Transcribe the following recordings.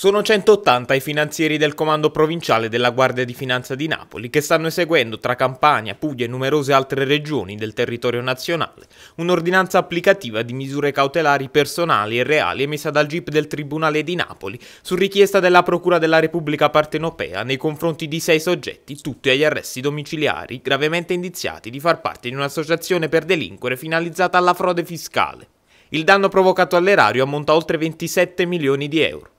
Sono 180 i finanzieri del Comando Provinciale della Guardia di Finanza di Napoli che stanno eseguendo tra Campania, Puglia e numerose altre regioni del territorio nazionale un'ordinanza applicativa di misure cautelari personali e reali emessa dal GIP del Tribunale di Napoli su richiesta della Procura della Repubblica Partenopea nei confronti di sei soggetti, tutti agli arresti domiciliari, gravemente indiziati di far parte di un'associazione per delinquere finalizzata alla frode fiscale. Il danno provocato all'erario ammonta a oltre 27 milioni di euro.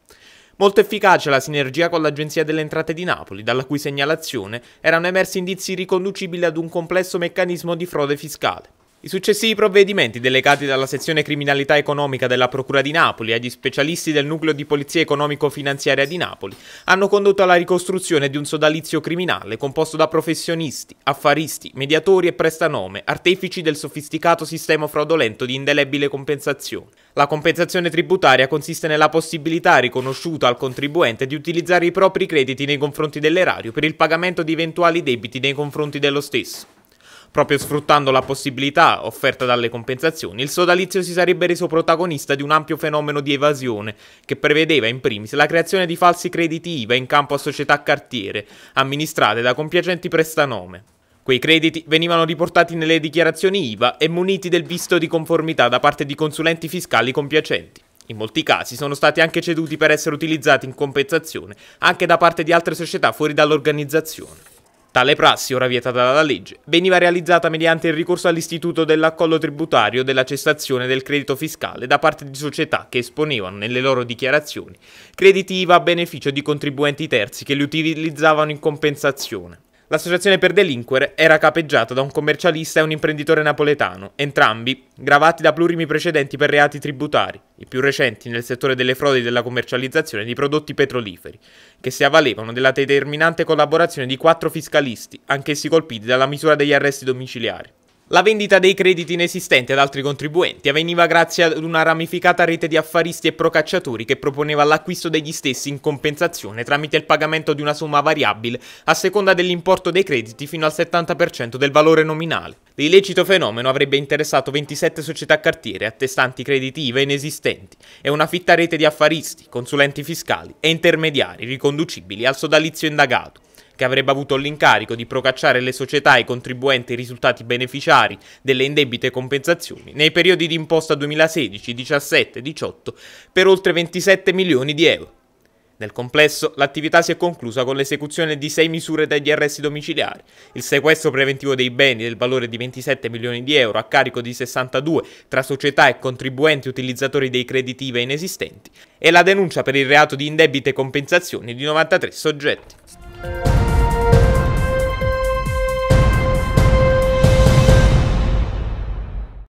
Molto efficace la sinergia con l'Agenzia delle Entrate di Napoli, dalla cui segnalazione erano emersi indizi riconducibili ad un complesso meccanismo di frode fiscale. I successivi provvedimenti delegati dalla sezione criminalità economica della Procura di Napoli agli specialisti del nucleo di polizia economico-finanziaria di Napoli hanno condotto alla ricostruzione di un sodalizio criminale composto da professionisti, affaristi, mediatori e prestanome, artefici del sofisticato sistema fraudolento di indelebile compensazione. La compensazione tributaria consiste nella possibilità riconosciuta al contribuente di utilizzare i propri crediti nei confronti dell'erario per il pagamento di eventuali debiti nei confronti dello stesso. Proprio sfruttando la possibilità offerta dalle compensazioni, il sodalizio si sarebbe reso protagonista di un ampio fenomeno di evasione che prevedeva in primis la creazione di falsi crediti IVA in campo a società cartiere, amministrate da compiacenti prestanome. Quei crediti venivano riportati nelle dichiarazioni IVA e muniti del visto di conformità da parte di consulenti fiscali compiacenti. In molti casi sono stati anche ceduti per essere utilizzati in compensazione anche da parte di altre società fuori dall'organizzazione. Tale prassi, ora vietata dalla legge, veniva realizzata mediante il ricorso all'istituto dell'accollo tributario della cessazione del credito fiscale da parte di società che esponevano nelle loro dichiarazioni crediti IVA a beneficio di contribuenti terzi che li utilizzavano in compensazione. L'associazione per delinquere era capeggiata da un commercialista e un imprenditore napoletano, entrambi gravati da plurimi precedenti per reati tributari, i più recenti nel settore delle frodi della commercializzazione di prodotti petroliferi, che si avvalevano della determinante collaborazione di quattro fiscalisti, anch'essi colpiti dalla misura degli arresti domiciliari. La vendita dei crediti inesistenti ad altri contribuenti avveniva grazie ad una ramificata rete di affaristi e procacciatori che proponeva l'acquisto degli stessi in compensazione tramite il pagamento di una somma variabile a seconda dell'importo dei crediti fino al 70% del valore nominale. L'illecito fenomeno avrebbe interessato 27 società cartiere attestanti crediti IVA inesistenti e una fitta rete di affaristi, consulenti fiscali e intermediari riconducibili al sodalizio indagato che avrebbe avuto l'incarico di procacciare le società e i contribuenti risultati beneficiari delle indebite compensazioni nei periodi di imposta 2016, 17 e 18 per oltre 27 milioni di euro. Nel complesso, l'attività si è conclusa con l'esecuzione di sei misure degli arresti domiciliari, il sequestro preventivo dei beni del valore di 27 milioni di euro a carico di 62 tra società e contribuenti utilizzatori dei crediti IVA inesistenti e la denuncia per il reato di indebite compensazioni di 93 soggetti.